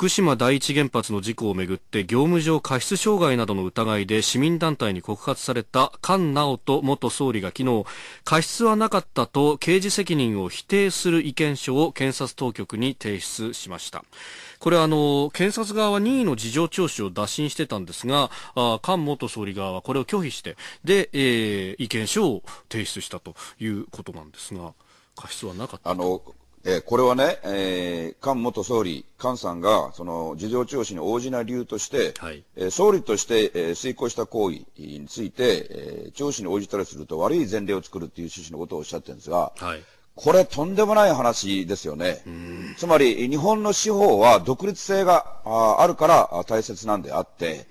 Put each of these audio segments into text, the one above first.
福島第一原発の事故をめぐって業務上過失傷害などの疑いで市民団体に告発された菅直人元総理が昨日過失はなかったと刑事責任を否定する意見書を検察当局に提出しましたこれあの検察側は任意の事情聴取を打診してたんですが菅元総理側はこれを拒否してで、えー、意見書を提出したということなんですが過失はなかったあのえこれはね、えー、菅元総理、菅さんが、その、事情聴取に応じない理由として、はい、えー、総理として、えー、遂行した行為について、えー、聴取に応じたりすると悪い前例を作るっていう趣旨のことをおっしゃってるんですが、はい、これとんでもない話ですよね。つまり、日本の司法は独立性がああるから大切なんであって、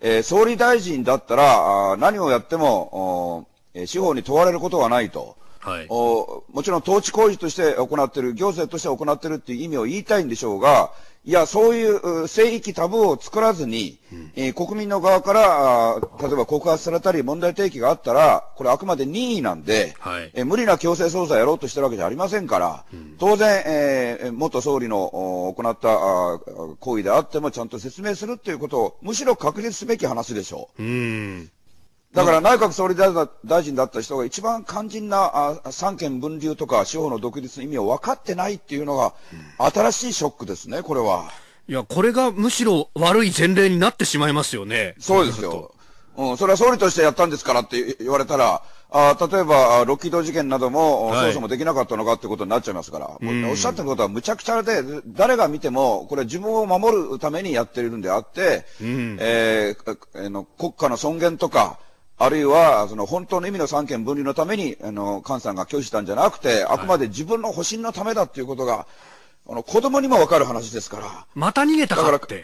えー、総理大臣だったら、あ何をやっても、え司法に問われることはないと。はい、おもちろん統治工事として行っている、行政として行っているという意味を言いたいんでしょうが、いや、そういう聖域タブーを作らずに、うん、えー、国民の側からあ、例えば告発されたり問題提起があったら、これあくまで任意なんで、はい、えー、無理な強制捜査やろうとしてるわけじゃありませんから、うん、当然、えー、元総理の行った行為であってもちゃんと説明するということを、むしろ確立すべき話でしょう。うんだから内閣総理大臣だった人が一番肝心な三権分立とか司法の独立の意味を分かってないっていうのが、新しいショックですね、これは。いや、これがむしろ悪い前例になってしまいますよね。そうですよ。うん、それは総理としてやったんですからって言われたら、あ例えば、ロッキード事件なども、そもそもできなかったのかってことになっちゃいますから、おっしゃってることはむちゃくちゃで、誰が見ても、これ自分を守るためにやってるんであって、うん、えー、の国家の尊厳とか、あるいは、その本当の意味の三権分離のために、あの、菅さんが拒否したんじゃなくて、あくまで自分の保身のためだっていうことが、はい、あの、子供にもわかる話ですから。また逃げたかって。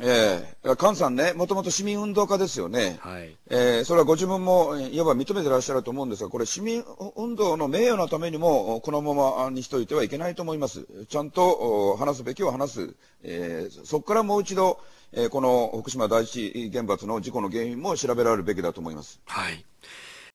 ええー、菅さんね、もともと市民運動家ですよね。はい。えー、それはご自分も、いわば認めてらっしゃると思うんですが、これ市民運動の名誉のためにも、このままにしといてはいけないと思います。ちゃんと話すべきを話す。えー、そこからもう一度、えー、この福島第一原発の事故の原因も調べられるべきだと思います。はい。